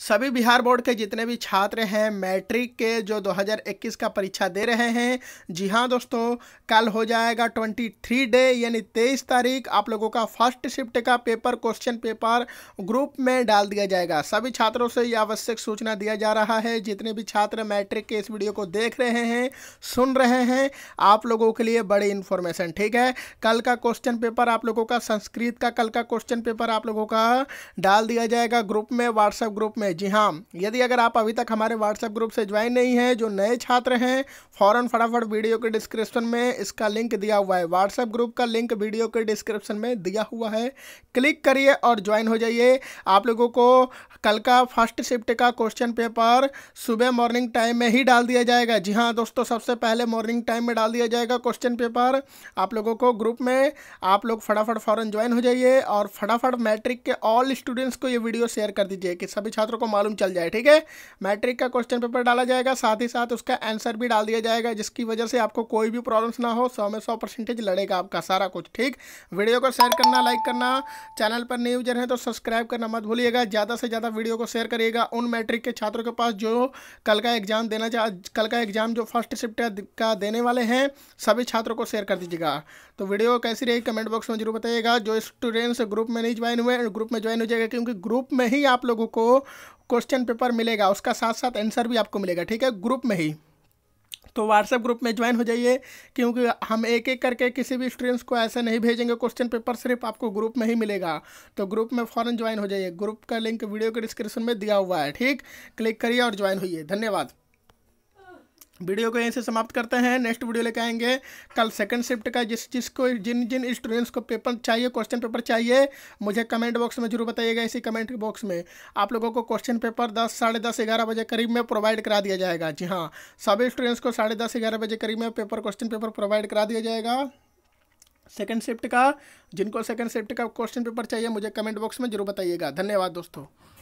सभी बिहार बोर्ड के जितने भी छात्र हैं मैट्रिक के जो 2021 का परीक्षा दे रहे हैं जी हाँ दोस्तों कल हो जाएगा 23 डे यानी 23 तारीख आप लोगों का फर्स्ट शिफ्ट का पेपर क्वेश्चन पेपर ग्रुप में डाल दिया जाएगा सभी छात्रों से यह आवश्यक सूचना दिया जा रहा है जितने भी छात्र मैट्रिक के इस वीडियो को देख रहे हैं सुन रहे हैं आप लोगों के लिए बड़ी इन्फॉर्मेशन ठीक है कल का क्वेश्चन पेपर आप लोगों का संस्कृत का कल का क्वेश्चन पेपर आप लोगों का डाल दिया जाएगा ग्रुप में व्हाट्सएप ग्रुप में में जी हाँ यदि अगर आप अभी तक हमारे व्हाट्सएप ग्रुप से ज्वाइन नहीं हैं जो नए छात्र हैं फ़ौरन फटाफट वीडियो के डिस्क्रिप्शन में इसका लिंक दिया हुआ है व्हाट्सएप ग्रुप का लिंक वीडियो के डिस्क्रिप्शन में दिया हुआ है क्लिक करिए और ज्वाइन हो जाइए आप लोगों को कल का फर्स्ट शिफ्ट का क्वेश्चन पेपर सुबह मॉर्निंग टाइम में ही डाल दिया जाएगा जी हाँ दोस्तों सबसे पहले मॉर्निंग टाइम में डाल दिया जाएगा क्वेश्चन पेपर आप लोगों को ग्रुप में आप लोग फटाफट फ़ौरन ज्वाइन हो जाइए और फटाफट मैट्रिक के ऑल स्टूडेंट्स को ये वीडियो शेयर कर दीजिए कि सभी छात्रों को मालूम चल जाए ठीक है मैट्रिक का क्वेश्चन पेपर डाला जाएगा साथ ही साथ उसका आंसर भी डाल दिया जाएगा जिसकी वजह से आपको कोई भी प्रॉब्लम्स ना हो सौ में सौ परसेंटेज लड़ेगा आपका सारा कुछ ठीक वीडियो को शेयर करना लाइक करना चैनल पर न्यूजर है तो सब्सक्राइब करना मत भूलिएगा ज़्यादा से ज़्यादा ज़्यादा वीडियो को शेयर करिएगा उन मैट्रिक के छात्रों के पास जो कल का एग्जाम देना चाह कल का एग्जाम जो फर्स्ट शिफ्ट का देने वाले हैं सभी छात्रों को शेयर कर दीजिएगा तो वीडियो कैसी रही कमेंट बॉक्स में जरूर बताइएगा जो स्टूडेंट्स ग्रुप में नहीं ज्वाइन हुए ग्रुप में ज्वाइन हो जाएगा क्योंकि ग्रुप में ही आप लोगों को क्वेश्चन पेपर मिलेगा उसका साथ साथ आंसर भी आपको मिलेगा ठीक है ग्रुप में ही तो व्हाट्सएप ग्रुप में ज्वाइन हो जाइए क्योंकि हम एक एक करके किसी भी स्टूडेंट्स को ऐसे नहीं भेजेंगे क्वेश्चन पेपर सिर्फ आपको ग्रुप में ही मिलेगा तो ग्रुप में फ़ौरन ज्वाइन हो जाइए ग्रुप का लिंक वीडियो के डिस्क्रिप्शन में दिया हुआ है ठीक क्लिक करिए और ज्वाइन होइए धन्यवाद वीडियो को यहीं से समाप्त करते हैं नेक्स्ट वीडियो लेके आएंगे कल सेकंड शिफ्ट का जिस जिसको जिन जिन स्टूडेंट्स को पेपर चाहिए क्वेश्चन पेपर चाहिए मुझे कमेंट बॉक्स में जरूर बताइएगा इसी कमेंट बॉक्स में आप लोगों को क्वेश्चन पेपर दस साढ़े दस ग्यारह बजे करीब में प्रोवाइड करा दिया जाएगा जी हाँ सभी स्टूडेंट्स को साढ़े दस ग्यारह बजे करीब में पेपर क्वेश्चन पेपर प्रोवाइड करा दिया जाएगा सेकेंड शिफ्ट का जिनको सेकेंड शिफ्ट का क्वेश्चन पेपर चाहिए मुझे कमेंट बॉक्स में जरूर बताइएगा धन्यवाद दोस्तों